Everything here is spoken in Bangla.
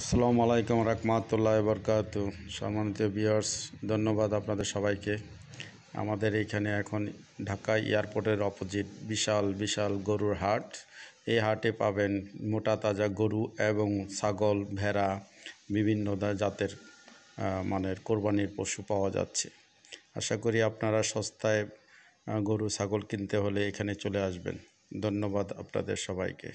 আসসালামু আলাইকুম রহমতুল্লাহ বরকাত সম্মানিত বিয়ার্স ধন্যবাদ আপনাদের সবাইকে আমাদের এখানে এখন ঢাকা এয়ারপোর্টের অপোজিট বিশাল বিশাল গরুর হাট এই হাটে পাবেন মোটা তাজা গরু এবং ছাগল ভেড়া বিভিন্ন জাতের মানের কোরবানির পশু পাওয়া যাচ্ছে আশা করি আপনারা সস্তায় গরু ছাগল কিনতে হলে এখানে চলে আসবেন ধন্যবাদ আপনাদের সবাইকে